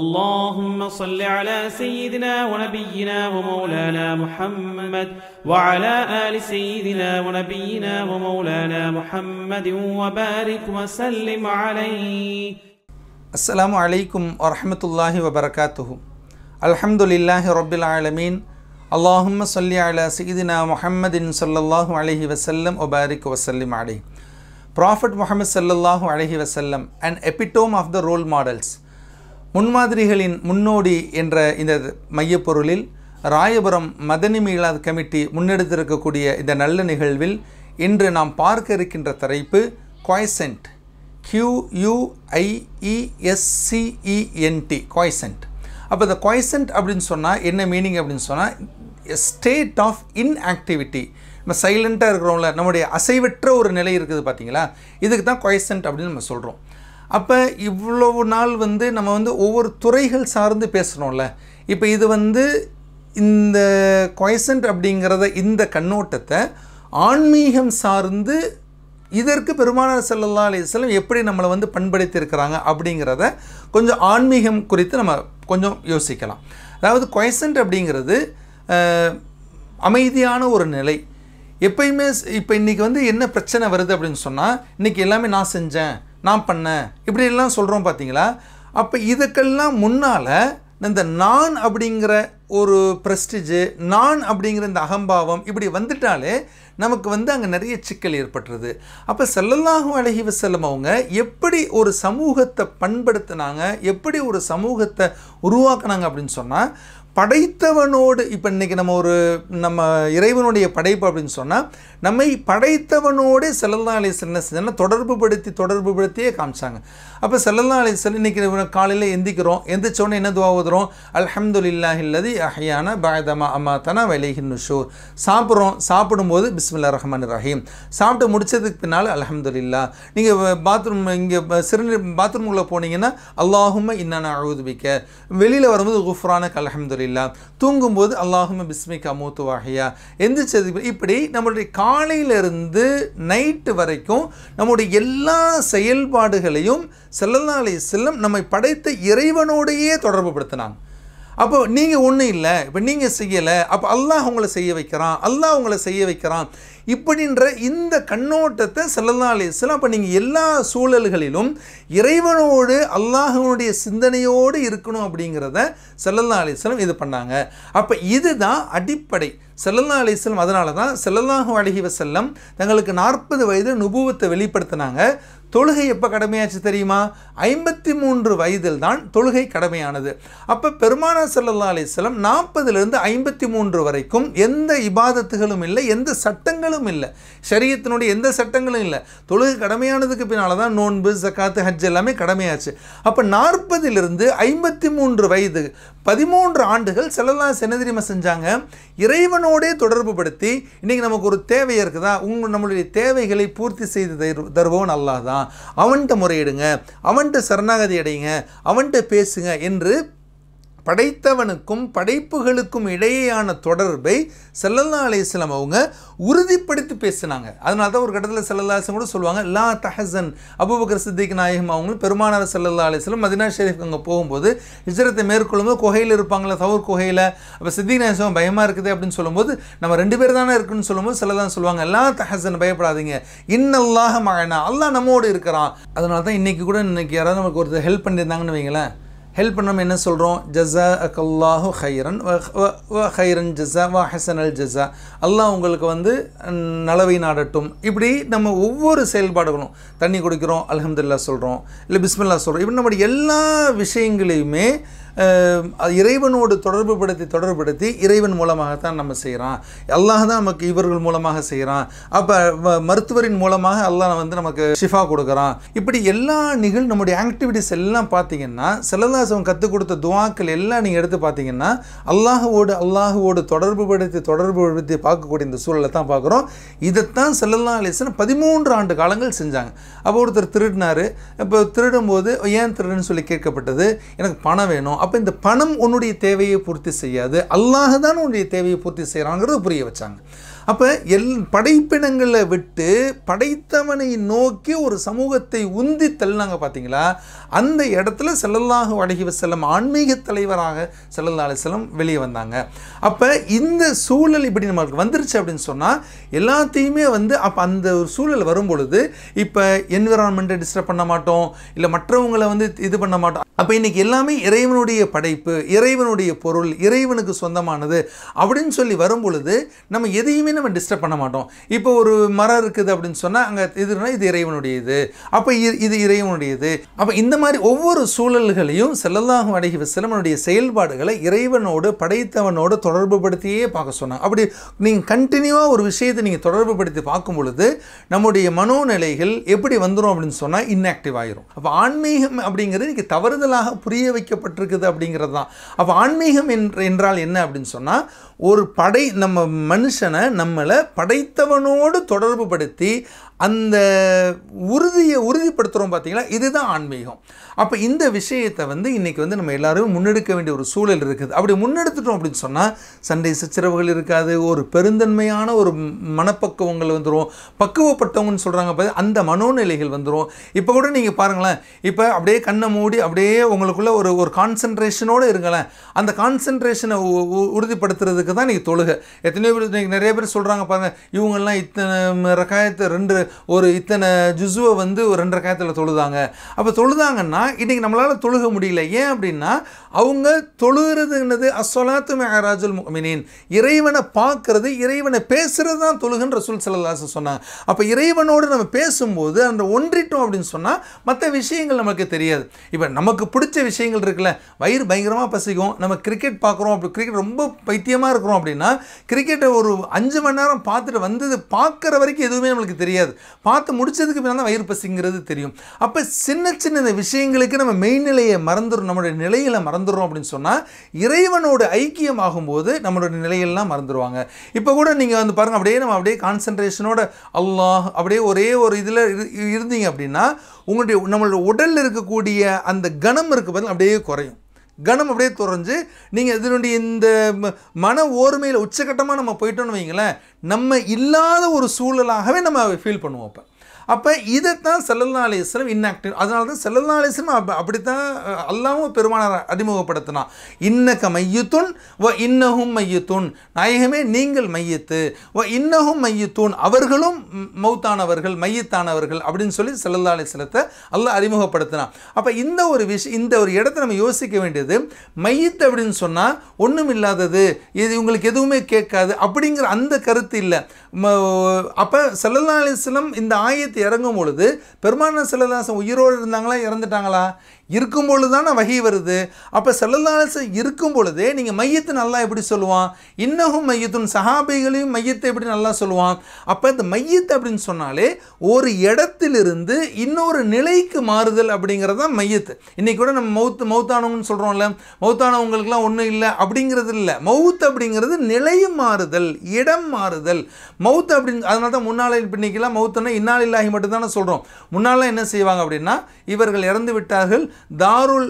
اللهم صل على سيدنا ونبينا ومولانا محمد وعلى آل سيدنا ونبينا ومولانا محمد وبارك وسلم عليه السلام عليكم ورحمة الله وبركاته الحمد لله رب العالمين اللهم صل على سيدنا محمد صلى الله عليه وسلم وبارك وسلم عليه Prophet Muhammad sallallahu alaihi wasallam an epitome of the role models முன்மாதிரிகளின் முன்னோடி என்ற இந்த மையப்பொருளில் ராயபுரம் மதனி மீளாது கமிட்டி முன்னெடுத்திருக்கக்கூடிய இந்த நல்ல நிகழ்வில் இன்று நாம் பார்க்க இருக்கின்ற தலைப்பு காய்சென்ட் கியூயூஐஇஎஸ்சிஇஎன்டி குவாய்சென்ட் அப்போ இந்த குவாய்சென்ட் அப்படின்னு சொன்னால் என்ன மீனிங் அப்படின்னு சொன்னால் ஸ்டேட் ஆஃப் இன்ஆக்டிவிட்டி நம்ம சைலண்ட்டாக இருக்கிறோம்ல நம்முடைய அசைவற்ற ஒரு நிலை இருக்குது பார்த்தீங்களா இதுக்கு தான் குவாய்சென்ட் அப்படின்னு நம்ம சொல்கிறோம் அப்போ இவ்வளவு நாள் வந்து நம்ம வந்து ஒவ்வொரு துறைகள் சார்ந்து பேசுகிறோம்ல இப்போ இது வந்து இந்த கொய்சன்ட் அப்படிங்கிறத இந்த கண்ணோட்டத்தை ஆன்மீகம் சார்ந்து இதற்கு பெருமானார் செல்லல்லா செல்லம் எப்படி நம்மளை வந்து பண்படுத்தியிருக்கிறாங்க அப்படிங்கிறத கொஞ்சம் ஆன்மீகம் குறித்து நம்ம கொஞ்சம் யோசிக்கலாம் அதாவது கொய்சன்ட் அப்படிங்கிறது அமைதியான ஒரு நிலை எப்பயுமே இப்போ இன்றைக்கி வந்து என்ன பிரச்சனை வருது அப்படின்னு சொன்னால் இன்றைக்கி எல்லாமே நான் செஞ்சேன் நான் பண்ணேன் இப்படியெல்லாம் சொல்கிறோம் பார்த்தீங்களா அப்போ இதுக்கெல்லாம் முன்னால் இந்த நான் அப்படிங்கிற ஒரு ப்ரெஸ்டிஜு நான் அப்படிங்கிற இந்த அகம்பாவம் இப்படி வந்துட்டாலே நமக்கு வந்து அங்கே நிறைய சிக்கல் ஏற்பட்டுருது அப்போ செல்லல்லாகும் அழகி செல்லும் அவங்க எப்படி ஒரு சமூகத்தை பண்படுத்தினாங்க எப்படி ஒரு சமூகத்தை உருவாக்குனாங்க அப்படின்னு சொன்னால் படைத்தவனோடு இப்போ இன்றைக்கி நம்ம ஒரு நம்ம இறைவனுடைய படைப்பு அப்படின்னு சொன்னால் நம்மை படைத்தவனோடு செல்லல்லா அலிசல் என்ன செஞ்சாங்கன்னா தொடர்பு படுத்தி தொடர்பு படுத்தியே காமிச்சாங்க அப்போ செல்லல்லா அலிசல் இன்றைக்கி காலையில் எந்திக்கிறோம் எந்திரிச்சோன்னே என்ன துவாவுதுறோம் இல்லா இல்லது அஹியான பாயதமா அம்மாத்தனா வலைஹின் ஷூர் சாப்பிட்றோம் சாப்பிடும்போது பிஸ்மில்லா ரஹ்மான் ரஹீம் சாப்பிட்டு முடித்ததுக்கு பின்னால் இல்லா நீங்கள் பாத்ரூம் இங்கே சிறுநீர் பாத்ரூம்குள்ளே போனீங்கன்னா அல்லாஹும் இன்னான அழுதுபிக்க வெளியில் வரும்போது குஃப்ரான அலமது அலமதுல்லா தூங்கும்போது அல்லாஹும பிஸ்மிக் அமூத்து வாஹியா எந்திரிச்சது இப்படி நம்மளுடைய காலையிலிருந்து நைட்டு வரைக்கும் நம்முடைய எல்லா செயல்பாடுகளையும் செல்லல்லா அலி செல்லம் நம்மை படைத்த இறைவனோடையே தொடர்பு படுத்தினாங்க அப்போ நீங்கள் ஒன்றும் இல்லை இப்போ நீங்கள் செய்யலை அப்போ அல்லாஹ் உங்களை செய்ய வைக்கிறான் அல்லாஹ் உங்களை செய்ய வைக்கிறான் இப்படின்ற இந்த கண்ணோட்டத்தை செல்லல்லா சில அப்போ நீங்கள் எல்லா சூழல்களிலும் இறைவனோடு அல்லாஹனுடைய சிந்தனையோடு இருக்கணும் அப்படிங்கிறத செல்லல்லா அலிஸ்லாம் இது பண்ணாங்க அப்போ இதுதான் அடிப்படை செல்லல்லா அலிஸ்லம் அதனால தான் செல்லல்லாஹு அழகி வசல்லம் தங்களுக்கு நாற்பது வயது நுபுவத்தை வெளிப்படுத்தினாங்க தொழுகை எப்போ கடமையாச்சு தெரியுமா ஐம்பத்தி மூன்று வயதில் தான் தொழுகை கடமையானது அப்போ பெருமானா சல்லா அலிஸ்லம் நாற்பதுலேருந்து ஐம்பத்தி மூன்று வரைக்கும் எந்த இபாதத்துகளும் இல்லை எந்த சட்டங்களும் இல்லை சரியத்தினுடைய எந்த சட்டங்களும் இல்லை தொழுகை கடமையானதுக்கு பின்னால் தான் நோன்பு ஜக்காத்து ஹஜ் எல்லாமே கடமையாச்சு அப்போ நாற்பதிலிருந்து ஐம்பத்தி மூன்று வயது பதிமூன்று ஆண்டுகள் செல்லலாம் செனதிரிமை செஞ்சாங்க இறைவனோடே தொடர்பு படுத்தி இன்றைக்கி நமக்கு ஒரு தேவையாக இருக்குதா உங்கள் நம்மளுடைய தேவைகளை பூர்த்தி செய்து நல்லா தான் அவன்கிட்ட முறையிடுங்க அவன்கிட்ட சரணாகதி அடையுங்க அவன்கிட்ட பேசுங்க என்று படைத்தவனுக்கும் படைப்புகளுக்கும் இடையேயான தொடர்பை செல்லல்லா அலையம் அவங்க உறுதிப்படுத்தி பேசினாங்க அதனால தான் ஒரு கட்டத்தில் செல்லல்லா கூட சொல்லுவாங்க லா தஹசன் அபுபக்கர் சித்திக் நாயகம் அவங்களும் பெருமானார் செல்லல்லா அலையம் மதினா ஷெரீஃப் அங்கே போகும்போது ஹிஜரத்தை மேற்கொள்ளும்போது குகையில் இருப்பாங்களே தவர் குகையில் அப்போ சித்திக் நாயசம் பயமாக இருக்குது அப்படின்னு சொல்லும்போது நம்ம ரெண்டு பேர் தானே இருக்குன்னு சொல்லும்போது தான் சொல்லுவாங்க லா தஹசன் பயப்படாதீங்க இன்னல்லாக மழனா அல்லாஹ் நம்மோடு இருக்கிறான் அதனால தான் இன்றைக்கி கூட இன்றைக்கி யாராவது நமக்கு ஒருத்தர் ஹெல்ப் பண்ணியிருந்தாங்கன்னு வைங்களேன் ஹெல்ப் பண்ண என்ன சொல்கிறோம் ஜஸா அக்கல்லாஹு ஹைரன் வ ஹைரன் ஜஸா வ ஹசன் அல் ஜஸா அல்லா உங்களுக்கு வந்து நலவை நாடட்டும் இப்படி நம்ம ஒவ்வொரு செயல்பாடுகளும் தண்ணி குடிக்கிறோம் அலமதுல்லா சொல்கிறோம் இல்லை பிஸ்மில்லா சொல்கிறோம் இப்படி நம்முடைய எல்லா விஷயங்களையுமே இறைவனோடு தொடர்புபடுத்தி தொடர்புபடுத்தி இறைவன் மூலமாகத்தான் நம்ம செய்கிறோம் அல்லாஹ் தான் நமக்கு இவர்கள் மூலமாக செய்கிறான் அப்போ மருத்துவரின் மூலமாக அல்லாஹ் வந்து நமக்கு ஷிஃபா கொடுக்குறான் இப்படி எல்லா நிகழ் நம்முடைய ஆக்டிவிட்டிஸ் எல்லாம் பார்த்தீங்கன்னா செல்லதாசவன் கற்றுக் கொடுத்த துவாக்கள் எல்லாம் நீங்கள் எடுத்து பார்த்தீங்கன்னா அல்லாஹோடு அல்லாஹுவோடு தொடர்பு படுத்தி தொடர்பு படுத்தி பார்க்கக்கூடிய இந்த சூழலை தான் பார்க்குறோம் இதைத்தான் செல்லல்லா அலிசன் பதிமூன்று ஆண்டு காலங்கள் செஞ்சாங்க அப்போ ஒருத்தர் திருடினார் இப்போ திருடும்போது ஏன் திருடுன்னு சொல்லி கேட்கப்பட்டது எனக்கு பணம் வேணும் அப்போ இந்த பணம் உன்னுடைய தேவையை பூர்த்தி செய்யாது அல்லாஹ் தான் உன்னுடைய தேவையை பூர்த்தி செய்கிறாங்கிறது புரிய வச்சாங்க அப்போ எல் படைப்பினங்களை விட்டு படைத்தவனை நோக்கி ஒரு சமூகத்தை உந்தி தள்ளினாங்க பார்த்தீங்களா அந்த இடத்துல செல்லல்லாக அழகி செல்லம் ஆன்மீக தலைவராக செல்லல்லா செல்லம் வெளியே வந்தாங்க அப்போ இந்த சூழல் இப்படி நம்மளுக்கு வந்துருச்சு அப்படின்னு சொன்னால் எல்லாத்தையுமே வந்து அப்போ அந்த ஒரு சூழல் வரும் பொழுது இப்போ என்விரான்மெண்ட்டை டிஸ்டர்ப் பண்ண மாட்டோம் இல்லை மற்றவங்களை வந்து இது பண்ண மாட்டோம் அப்போ இன்றைக்கி எல்லாமே இறைவனுடைய படைப்பு இறைவனுடைய பொருள் இறைவனுக்கு சொந்தமானது அப்படின்னு சொல்லி வரும் பொழுது நம்ம எதையுமே எதுவுமே நம்ம டிஸ்டர்ப் பண்ண மாட்டோம் இப்போ ஒரு மரம் இருக்குது அப்படின்னு சொன்னால் அங்கே இதுனா இது இறைவனுடைய இது அப்போ இது இறைவனுடைய இது அப்போ இந்த மாதிரி ஒவ்வொரு சூழல்களையும் செல்லல்லாகும் அடகி சிலமனுடைய செயல்பாடுகளை இறைவனோடு படைத்தவனோடு தொடர்பு படுத்தியே பார்க்க சொன்னாங்க அப்படி நீங்கள் கண்டினியூவாக ஒரு விஷயத்தை நீங்கள் தொடர்பு படுத்தி பார்க்கும் பொழுது நம்முடைய மனோநிலைகள் எப்படி வந்துடும் அப்படின்னு சொன்னால் இன்ஆக்டிவ் ஆகிரும் அப்போ ஆன்மீகம் அப்படிங்கிறது இன்றைக்கி தவறுதலாக புரிய வைக்கப்பட்டிருக்குது அப்படிங்கிறது தான் அப்போ ஆன்மீகம் என்ற என்றால் என்ன அப்படின்னு சொன்னால் ஒரு படை நம்ம மனுஷனை நம்மளை படைத்தவனோடு தொடர்பு படுத்தி அந்த உறுதியை உறுதிப்படுத்துகிறோம் பார்த்தீங்களா இதுதான் ஆன்மீகம் அப்போ இந்த விஷயத்தை வந்து இன்றைக்கி வந்து நம்ம எல்லோரும் முன்னெடுக்க வேண்டிய ஒரு சூழல் இருக்குது அப்படி முன்னெடுத்துட்டோம் அப்படின்னு சொன்னால் சண்டை சச்சரவுகள் இருக்காது ஒரு பெருந்தன்மையான ஒரு மனப்பக்குவங்கள் வந்துடும் பக்குவப்பட்டவங்கன்னு சொல்கிறாங்க பார்த்து அந்த மனோநிலைகள் வந்துடும் இப்போ கூட நீங்கள் பாருங்களேன் இப்போ அப்படியே கண்ணை மூடி அப்படியே உங்களுக்குள்ளே ஒரு ஒரு கான்சன்ட்ரேஷனோடு இருங்களேன் அந்த கான்சன்ட்ரேஷனை உறுதிப்படுத்துறதுக்கு தான் நீங்கள் தொழுகை எத்தனையோ பேர் நிறைய பேர் சொல்கிறாங்க பாருங்கள் இவங்கெல்லாம் இத்தனை ரகாயத்தை ரெண்டு ஒரு இத்தனை ஜுசுவை வந்து ஒரு ரெண்டரை காயத்தில் தொழுதாங்க அப்போ தொழுதாங்கன்னா இன்றைக்கி நம்மளால் தொழுக முடியல ஏன் அப்படின்னா அவங்க தொழுகிறதுன்றது அஸ்வலாத்து மேராஜுல் மீனின் இறைவனை பார்க்கறது இறைவனை பேசுகிறது தான் தொழுகன்ற ரசூல் சல்லாசன் சொன்னாங்க அப்போ இறைவனோடு நம்ம பேசும்போது அந்த ஒன்றிட்டோம் அப்படின்னு சொன்னால் மற்ற விஷயங்கள் நமக்கு தெரியாது இப்போ நமக்கு பிடிச்ச விஷயங்கள் இருக்குல்ல வயிறு பயங்கரமாக பசிக்கும் நம்ம கிரிக்கெட் பார்க்குறோம் அப்படி கிரிக்கெட் ரொம்ப பைத்தியமாக இருக்கிறோம் அப்படின்னா கிரிக்கெட்டை ஒரு அஞ்சு மணி நேரம் பார்த்துட்டு வந்தது பார்க்குற வரைக்கும் எதுவுமே நம்மளுக்கு தெரியாது பார்த்து முடிச்சதுக்கு பின்னால் தான் வயிறு பசிங்கிறது தெரியும் அப்போ சின்ன சின்ன விஷயங்களுக்கு நம்ம மெய்நிலையை மறந்துடும் நம்மளுடைய நிலையில் மறந்துடுறோம் அப்படின்னு சொன்னால் இறைவனோட ஐக்கியம் ஆகும்போது நம்மளுடைய நிலையெல்லாம் மறந்துடுவாங்க இப்போ கூட நீங்கள் வந்து பாருங்கள் அப்படியே நம்ம அப்படியே கான்சன்ட்ரேஷனோட அல்லா அப்படியே ஒரே ஒரு இதில் இருந்தீங்க அப்படின்னா உங்களுடைய நம்மளோட உடலில் இருக்கக்கூடிய அந்த கணம் இருக்க பார்த்து அப்படியே குறையும் கனம் அப்படியே துறைஞ்சு நீங்கள் இதனுடைய இந்த மன ஓர்மையில் உச்சகட்டமாக நம்ம போயிட்டோம்னு வைங்களேன் நம்ம இல்லாத ஒரு சூழலாகவே நம்ம ஃபீல் பண்ணுவோம் இப்போ அப்போ இதைத்தான் செல்லல்லா அலிஸ்லம் இன்ஆக்டிவ் அதனால தான் செல்லல்லா அலிஸ்லம் அப்போ அப்படித்தான் அல்லாவும் பெருமானார் அறிமுகப்படுத்தினான் இன்னக்க மையத்துண் வ இன்னகும் மையத்துண் நாயகமே நீங்கள் மையத்து வ இன்னகும் மையத்துண் அவர்களும் மௌத்தானவர்கள் மையத்தானவர்கள் அப்படின்னு சொல்லி செல்லல்லா அலிஸ்லத்தை அல்லாஹ் அறிமுகப்படுத்தினான் அப்போ இந்த ஒரு விஷயம் இந்த ஒரு இடத்த நம்ம யோசிக்க வேண்டியது மையத்து அப்படின்னு சொன்னால் ஒன்றும் இல்லாதது இது உங்களுக்கு எதுவுமே கேட்காது அப்படிங்கிற அந்த கருத்து இல்லை அப்போ செல்லல்லா அலிஸ்லம் இந்த ஆயத்தை இறங்கும் பொழுது பெருமான சிலதாசன் உயிரோடு இருந்தாங்களா இறந்துட்டாங்களா இருக்கும் பொழுது தான் வகை வருது அப்போ செல்லல்லாச இருக்கும் பொழுதே நீங்கள் மையத்தை நல்லா எப்படி சொல்லுவான் இன்னகும் மையத்தும் சஹாபிகளையும் மையத்தை எப்படி நல்லா சொல்லுவான் அப்போ இந்த மையத்தை அப்படின்னு சொன்னாலே ஒரு இடத்திலிருந்து இன்னொரு நிலைக்கு மாறுதல் அப்படிங்கிறது தான் மையத்து இன்றைக்கி கூட நம்ம மவுத்து மௌத்தானவங்கன்னு சொல்கிறோம்ல மௌத்தானவங்களுக்குலாம் ஒன்றும் இல்லை அப்படிங்கிறது இல்லை மௌத் அப்படிங்கிறது நிலை மாறுதல் இடம் மாறுதல் மௌத் அப்படின்னு அதனால தான் முன்னாள் பின்னிக்கெல்லாம் மவுத்துன்னா இன்னாலில்லாகி மட்டும்தானே சொல்கிறோம் முன்னாலாம் என்ன செய்வாங்க அப்படின்னா இவர்கள் இறந்து விட்டார்கள் தாருல்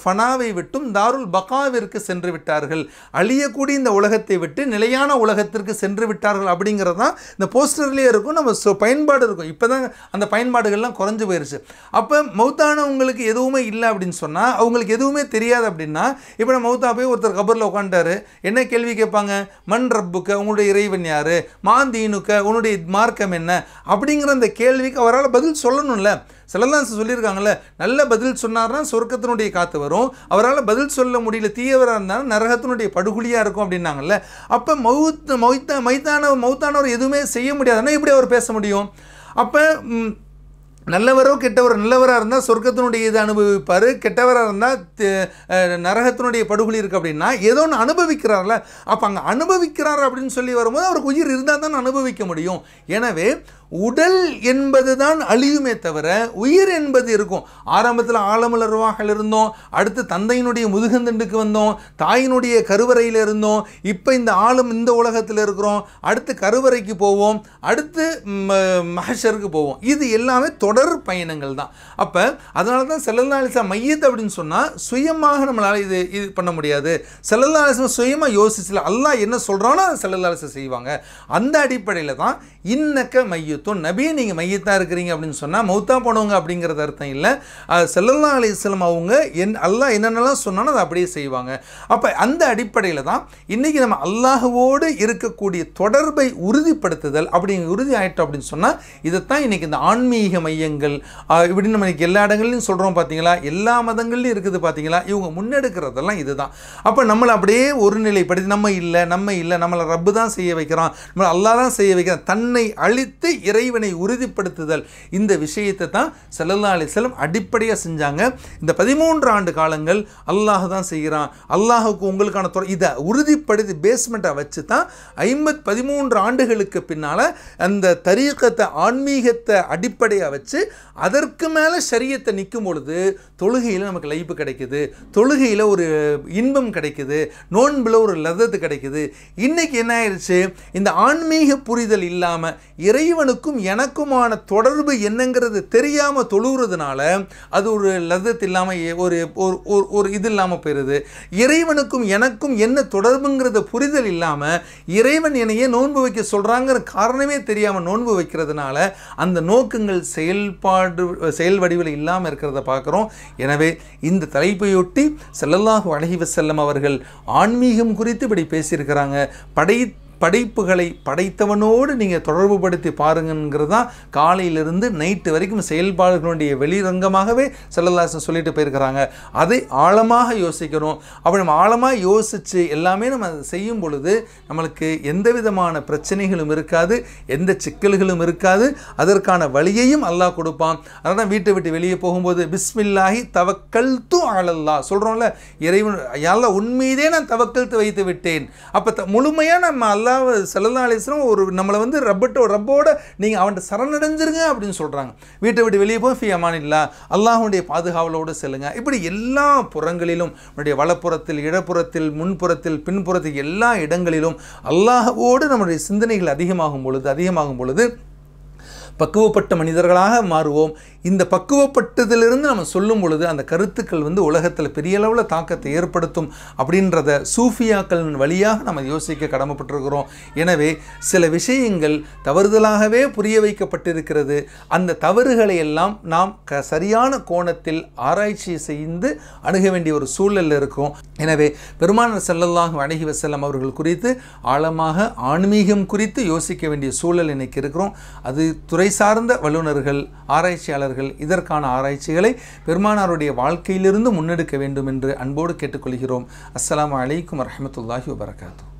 ஃபனாவை விட்டும் தாருல் பகாவிற்கு சென்று விட்டார்கள் அழியக்கூடிய இந்த உலகத்தை விட்டு நிலையான உலகத்திற்கு சென்று விட்டார்கள் அப்படிங்கிறது தான் இந்த போஸ்டர்லேயே இருக்கும் நம்ம பயன்பாடு இருக்கும் இப்போ தான் அந்த பயன்பாடுகள்லாம் குறைஞ்சி போயிருச்சு அப்போ மௌத்தானவங்களுக்கு எதுவுமே இல்லை அப்படின்னு சொன்னால் அவங்களுக்கு எதுவுமே தெரியாது அப்படின்னா இப்போ நம்ம மௌத்தா போய் ஒருத்தர் கபரில் உட்காண்டாரு என்ன கேள்வி கேட்பாங்க மண் ரப்புக்க உங்களுடைய இறைவன் யார் மாந்தீனுக்க உன்னுடைய மார்க்கம் என்ன அப்படிங்கிற அந்த கேள்விக்கு அவரால் பதில் சொல்லணும்ல சிலதான் சொல்லியிருக்காங்கல்ல நல்ல பதில் சொன்னார்னா சொர்க்கத்தினுடைய காற்று வரும் அவரால் பதில் சொல்ல முடியல தீயவராக இருந்தாலும் நரகத்தினுடைய படுகொலியாக இருக்கும் அப்படின்னாங்கல்ல அப்போ மௌத் மௌத்த மைத்தான மௌத்தானவர் எதுவுமே செய்ய முடியாதுன்னா இப்படி அவர் பேச முடியும் அப்போ நல்லவரோ கெட்டவர் நல்லவராக இருந்தால் சொர்க்கத்தினுடைய இது அனுபவிப்பார் கெட்டவராக இருந்தால் நரகத்தினுடைய படுகொலி இருக்குது அப்படின்னா ஏதோ ஒன்று அனுபவிக்கிறார்ல அப்போ அங்கே அனுபவிக்கிறார் அப்படின்னு சொல்லி வரும்போது அவருக்கு உயிர் இருந்தால் தான் அனுபவிக்க முடியும் எனவே உடல் என்பது தான் அழியுமே தவிர உயிர் என்பது இருக்கும் ஆரம்பத்தில் ஆலமலர்வாகல் இருந்தோம் அடுத்து தந்தையினுடைய முதுகந்தண்டுக்கு வந்தோம் தாயினுடைய கருவறையில் இருந்தோம் இப்போ இந்த ஆளும் இந்த உலகத்தில் இருக்கிறோம் அடுத்து கருவறைக்கு போவோம் அடுத்து மகஷருக்கு போவோம் இது எல்லாமே தொடர் பயணங்கள் தான் அப்போ அதனால தான் செல்லலாலிசா மையத் அப்படின்னு சொன்னால் சுயமாக நம்மளால் இது இது பண்ண முடியாது செல்லலாலிசம் சுயமாக யோசிச்சில் அல்லா என்ன சொல்கிறோன்னா அதை செல்லல்லாலிசம் செய்வாங்க அந்த அடிப்படையில் தான் இன்னக்க மையத்தும் நபி நீங்கள் மையத்தாக இருக்கிறீங்க அப்படின்னு சொன்னால் மௌத்தா போனவங்க அப்படிங்கிறது அர்த்தம் இல்லை செல்லல்லா அலிஸ்லம் அவங்க என் அல்லாஹ் என்னென்னலாம் சொன்னாலும் அதை அப்படியே செய்வாங்க அப்போ அந்த அடிப்படையில் தான் இன்றைக்கி நம்ம அல்லாஹுவோடு இருக்கக்கூடிய தொடர்பை உறுதிப்படுத்துதல் அப்படிங்க உறுதி ஆகிட்டோம் அப்படின்னு சொன்னால் இதைத்தான் இன்றைக்கி இந்த ஆன்மீக மையங்கள் இப்படின்னு நம்ம எல்லா இடங்கள்லையும் சொல்கிறோம் பார்த்தீங்களா எல்லா மதங்கள்லையும் இருக்குது பார்த்தீங்களா இவங்க முன்னெடுக்கிறதெல்லாம் இதுதான் அப்போ நம்மளை அப்படியே ஒரு நிலைப்படுத்தி நம்ம இல்லை நம்ம இல்லை நம்மளை ரப்பு தான் செய்ய வைக்கிறோம் நம்மளை அல்லா தான் செய்ய வைக்கிறோம் தன்னை தன்னை அழித்து இறைவனை உறுதிப்படுத்துதல் இந்த விஷயத்தை தான் செல்லல்லா செல்லம் அடிப்படையாக செஞ்சாங்க இந்த பதிமூன்று ஆண்டு காலங்கள் அல்லாஹ் தான் செய்கிறான் அல்லாஹுக்கு உங்களுக்கான துறை இதை உறுதிப்படுத்தி பேஸ்மெண்ட்டை வச்சு தான் ஐம்பத் பதிமூன்று ஆண்டுகளுக்கு பின்னால் அந்த தரீக்கத்தை ஆன்மீகத்தை அடிப்படையாக வச்சு அதற்கு மேலே சரியத்தை நிற்கும் பொழுது தொழுகையில் நமக்கு லைப்பு கிடைக்குது தொழுகையில் ஒரு இன்பம் கிடைக்குது நோன்பில் ஒரு லதத்து கிடைக்குது இன்றைக்கி என்ன ஆயிடுச்சு இந்த ஆன்மீக புரிதல் இல்லாமல் இல்லாமல் இறைவனுக்கும் எனக்குமான தொடர்பு என்னங்கிறது தெரியாமல் தொழுகிறதுனால அது ஒரு லதத் இல்லாமல் ஒரு ஒரு ஒரு இது இல்லாமல் போயிடுது இறைவனுக்கும் எனக்கும் என்ன தொடர்புங்கிறத புரிதல் இல்லாமல் இறைவன் என்னையே நோன்பு வைக்க சொல்கிறாங்கிற காரணமே தெரியாமல் நோன்பு வைக்கிறதுனால அந்த நோக்கங்கள் செயல்பாடு செயல் வடிவில் இல்லாமல் இருக்கிறத பார்க்குறோம் எனவே இந்த தலைப்பையொட்டி செல்லல்லாஹு அழகி வசல்லம் அவர்கள் ஆன்மீகம் குறித்து இப்படி பேசியிருக்கிறாங்க படை படைப்புகளை படைத்தவனோடு நீங்கள் தொடர்புபடுத்தி பாருங்கிறது தான் காலையிலிருந்து நைட்டு வரைக்கும் செயல்பாடுகளுடைய வெளிரங்கமாகவே செல்லதாசன் சொல்லிட்டு போயிருக்கிறாங்க அதை ஆழமாக யோசிக்கணும் அப்படி நம்ம ஆழமாக யோசித்து எல்லாமே நம்ம அதை செய்யும் பொழுது நம்மளுக்கு எந்த விதமான பிரச்சனைகளும் இருக்காது எந்த சிக்கல்களும் இருக்காது அதற்கான வழியையும் அல்லாஹ் கொடுப்பான் அதனால் தான் வீட்டை விட்டு வெளியே போகும்போது பிஸ்மில்லாஹி தவக்கல் தூ ஆளல்லா சொல்கிறோம்ல இறைவன் எல்லாம் உண்மையிலே நான் தவக்கல்த்து வைத்து விட்டேன் அப்போ முழுமையாக நம்ம அல்ல சல்லல்லா செல்லல்லா அலிஸ்லாம் ஒரு நம்மளை வந்து ரப்பட்டோ ரப்போட நீங்கள் அவன்கிட்ட சரணடைஞ்சிருங்க அப்படின்னு சொல்கிறாங்க வீட்டை விட்டு வெளியே போய் ஃபி அமான் அல்லாஹுடைய பாதுகாவலோடு செல்லுங்க இப்படி எல்லா புறங்களிலும் நம்முடைய வளப்புறத்தில் இடப்புறத்தில் முன்புறத்தில் பின்புறத்தில் எல்லா இடங்களிலும் அல்லாஹோடு நம்முடைய சிந்தனைகள் அதிகமாகும் பொழுது அதிகமாகும் பொழுது பக்குவப்பட்ட மனிதர்களாக மாறுவோம் இந்த பக்குவப்பட்டதிலிருந்து நம்ம சொல்லும் பொழுது அந்த கருத்துக்கள் வந்து உலகத்தில் பெரிய அளவில் தாக்கத்தை ஏற்படுத்தும் அப்படின்றத சூஃபியாக்களின் வழியாக நம்ம யோசிக்க கடமைப்பட்டிருக்கிறோம் எனவே சில விஷயங்கள் தவறுதலாகவே புரிய வைக்கப்பட்டிருக்கிறது அந்த தவறுகளை எல்லாம் நாம் க சரியான கோணத்தில் ஆராய்ச்சி செய்து அணுக வேண்டிய ஒரு சூழலில் இருக்கும் எனவே பெருமானர் செல்லல்லாக அணுகி வசல்லம் அவர்கள் குறித்து ஆழமாக ஆன்மீகம் குறித்து யோசிக்க வேண்டிய சூழல் இன்னைக்கு இருக்கிறோம் அது துறை சார்ந்த வல்லுநர்கள் ஆராய்ச்சியாளர்கள் அவர்கள் இதற்கான ஆராய்ச்சிகளை பெருமானாருடைய வாழ்க்கையிலிருந்து முன்னெடுக்க வேண்டும் என்று அன்போடு கேட்டுக்கொள்கிறோம் அஸ்லாம் அலைக்கும் வரமத்துல்லாஹி வபரகாத்தூ